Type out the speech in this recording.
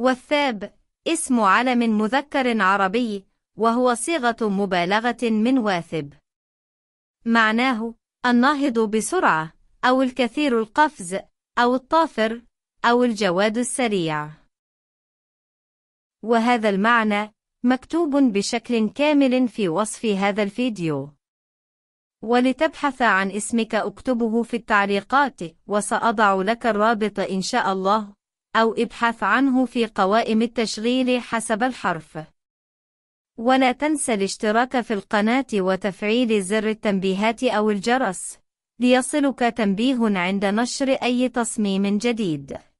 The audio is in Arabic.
والثاب اسم علم مذكر عربي وهو صيغة مبالغة من واثب معناه الناهض بسرعة أو الكثير القفز أو الطافر أو الجواد السريع وهذا المعنى مكتوب بشكل كامل في وصف هذا الفيديو ولتبحث عن اسمك اكتبه في التعليقات وسأضع لك الرابط إن شاء الله أو ابحث عنه في قوائم التشغيل حسب الحرف ولا تنسى الاشتراك في القناة وتفعيل زر التنبيهات أو الجرس ليصلك تنبيه عند نشر أي تصميم جديد